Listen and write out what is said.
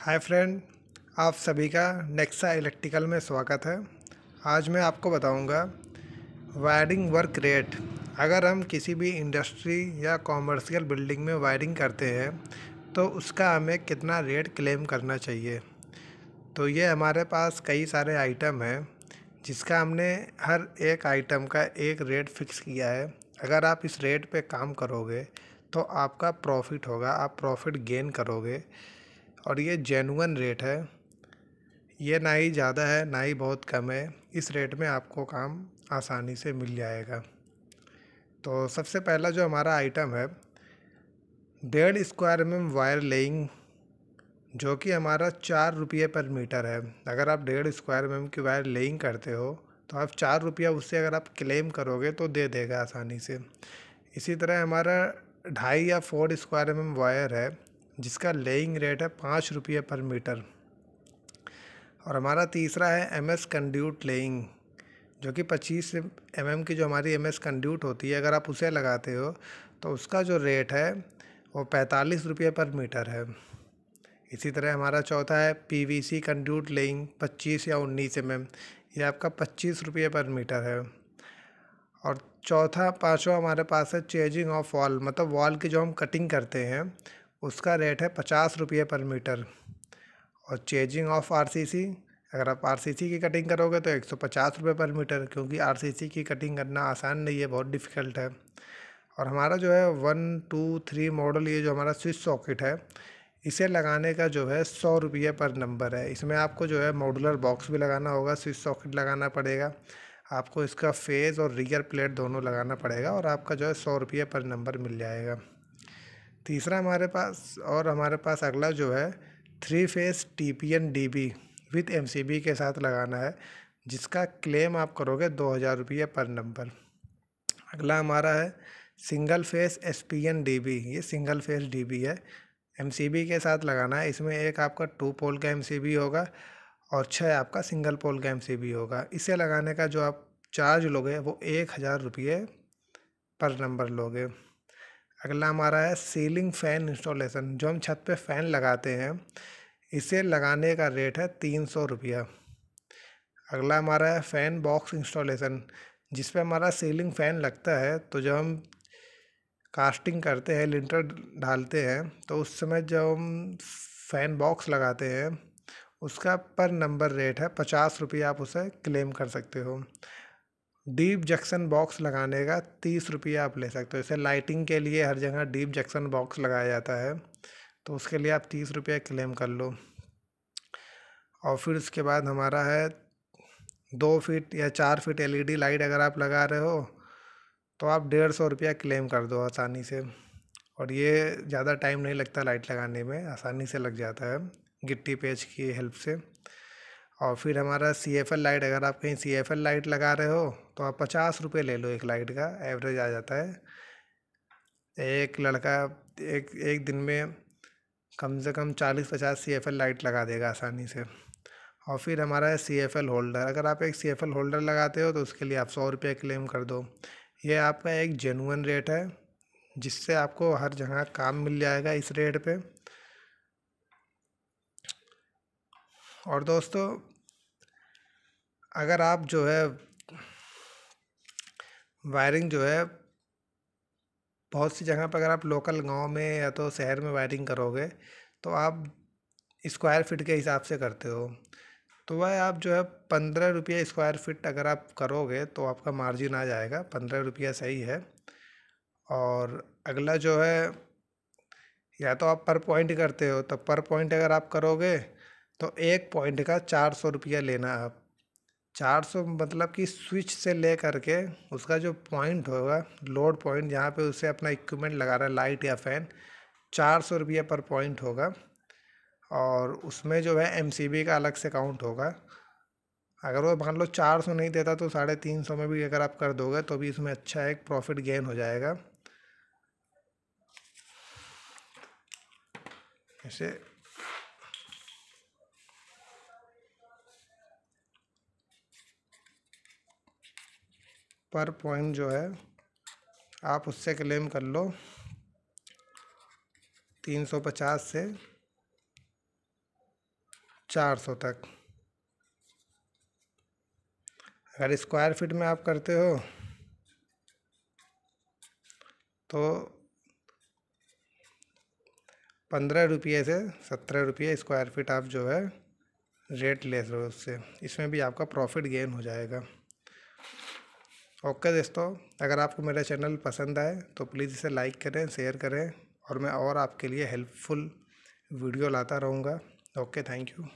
hi friend आप सभी का नेक्सा इलेक्ट्रिकल में स्वागत है आज मैं आपको बताऊंगा वायरिंग वर्क रेट अगर हम किसी भी इंडस्ट्री या कॉमर्शियल बिल्डिंग में वायरिंग करते हैं तो उसका हमें कितना रेट क्लेम करना चाहिए तो ये हमारे पास कई सारे आइटम हैं जिसका हमने हर एक आइटम का एक रेट फिक्स किया है अगर आप इस रेट पे काम करोगे तो आपका प्रॉफिट होगा आप प्रॉफिट गेन करोगे और ये जेनुअन रेट है ये ना ही ज़्यादा है ना ही बहुत कम है इस रेट में आपको काम आसानी से मिल जाएगा तो सबसे पहला जो हमारा आइटम है डेढ़ square M M wire laying जो कि हमारा चार रुपये पर मीटर है अगर आप डेढ़ स्क्वायर एम की वायर लेइंग करते हो तो आप चार रुपया उससे अगर आप क्लेम करोगे तो दे देगा आसानी से इसी तरह हमारा ढाई या फोर स्क्वायर एम वायर है जिसका लेइंग रेट है पाँच रुपये पर मीटर और हमारा तीसरा है एम एस कंड्यूट लेइंग जो कि पच्चीस एम एम की जो हमारी एम एस कंड्यूट होती है अगर आप उसे लगाते हो तो उसका जो रेट है वो पैंतालीस रुपये पर मीटर है इसी तरह हमारा चौथा है P V C conduit laying पच्चीस या उन्नीस एम एम ये आपका पच्चीस रुपये पर मीटर है और चौथा पाँचवा हमारे पास है चेजिंग ऑफ वॉल मतलब वॉल की जो हम कटिंग करते हैं उसका रेट है पचास रुपये पर मीटर और चेजिंग ऑफ आरसीसी अगर आप आरसीसी की कटिंग करोगे तो एक सौ पचास रुपये पर मीटर क्योंकि आरसीसी की कटिंग करना आसान नहीं है बहुत डिफ़िकल्ट है और हमारा जो है वन टू थ्री मॉडल ये जो हमारा स्विच सॉकेट है इसे लगाने का जो है सौ रुपये पर नंबर है इसमें आपको जो है मॉडुलर बॉक्स भी लगाना होगा स्विच सॉकेट लगाना पड़ेगा आपको इसका फेज़ और रियर प्लेट दोनों लगाना पड़ेगा और आपका जो है सौ रुपये पर नंबर मिल जाएगा तीसरा हमारे पास और हमारे पास अगला जो है three phase T P N D B with M C B के साथ लगाना है जिसका क्लेम आप करोगे दो हज़ार रुपये पर नंबर अगला हमारा है single phase S P N D B ये सिंगल फेस डी बी है एम सी बी के साथ लगाना है इसमें एक आपका टू पोल का एम सी बी होगा और छः आपका सिंगल पोल का एम सी बी होगा इसे लगाने का जो आप चार्ज लोगे वो एक हज़ार रुपये पर नंबर लोगे अगला हमारा है सीलिंग फ़ैन इंस्टॉलेशन जो हम छत पे फ़ैन लगाते हैं इसे लगाने का रेट है तीन सौ रुपया अगला हमारा है फ़ैन बॉक्स इंस्टॉलेशन जिस पे हमारा सीलिंग फ़ैन लगता है तो जब हम कास्टिंग करते हैं लिंटर डालते हैं तो उस समय जब हम फ़ैन बॉक्स लगाते हैं उसका पर नंबर रेट है पचास रुपये आप उसे क्लेम कर सकते हो डीप जक्सन बॉक्स लगाने का तीस रुपया आप ले सकते हो जैसे लाइटिंग के लिए हर जगह डीप जक्सन बॉक्स लगाया जाता है तो उसके लिए आप तीस रुपया क्लेम कर लो और फिर उसके बाद हमारा है दो फीट या चार फीट एलईडी लाइट अगर आप लगा रहे हो तो आप डेढ़ सौ रुपया क्लेम कर दो आसानी से और ये ज़्यादा टाइम नहीं लगता लाइट लगाने में आसानी से लग जाता है गिट्टी पेच की हेल्प से और फिर हमारा सी एफ एल लाइट अगर आप कहीं सी एफ एल लाइट लगा रहे हो तो आप पचास रुपये ले लो एक लाइट का एवरेज आ जाता है एक लड़का एक एक दिन में कम से कम चालीस पचास सी एफ एल लाइट लगा देगा आसानी से और फिर हमारा है सी एफ एल होल्डर अगर आप एक सी एफ एल होल्डर लगाते हो तो उसके लिए आप सौ रुपये क्लेम कर दो ये आपका एक जेनुअन रेट है जिससे आपको हर जगह काम मिल जाएगा इस रेट पे और दोस्तों अगर आप जो है वायरिंग जो है बहुत सी जगह पर अगर आप लोकल गांव में या तो शहर में वायरिंग करोगे तो आप स्क्वायर फिट के हिसाब से करते हो तो वह आप जो है पंद्रह रुपये स्क्वायर फिट अगर आप करोगे तो आपका मार्जिन आ जाएगा पंद्रह रुपया सही है और अगला जो है या तो आप पर पॉइंट करते हो तो पर पॉइंट अगर आप करोगे तो एक पॉइंट का चार सौ रुपया लेना आप चार सौ मतलब कि स्विच से ले करके उसका जो पॉइंट होगा लोड पॉइंट जहाँ पे उसे अपना इक्विपमेंट लगा रहा है लाइट या फैन चार सौ रुपया पर पॉइंट होगा और उसमें जो है एम का अलग से काउंट होगा अगर वो मान लो चार सौ नहीं देता तो साढ़े तीन सौ में भी अगर आप कर दोगे तो भी इसमें अच्छा एक प्रॉफिट गेन हो जाएगा ऐसे पर पॉइंट जो है आप उससे क्लेम कर लो तीन सौ पचास से चार सौ तक अगर स्क्वायर फीट में आप करते हो तो पंद्रह रुपये से सत्रह रुपये स्क्वायर फीट आप जो है रेट ले रहे हो उससे इसमें भी आपका प्रॉफिट गेन हो जाएगा ओके दोस्तों अगर आपको मेरा चैनल पसंद आए तो प्लीज़ इसे लाइक करें शेयर करें और मैं और आपके लिए हेल्पफुल वीडियो लाता रहूँगा ओके थैंक यू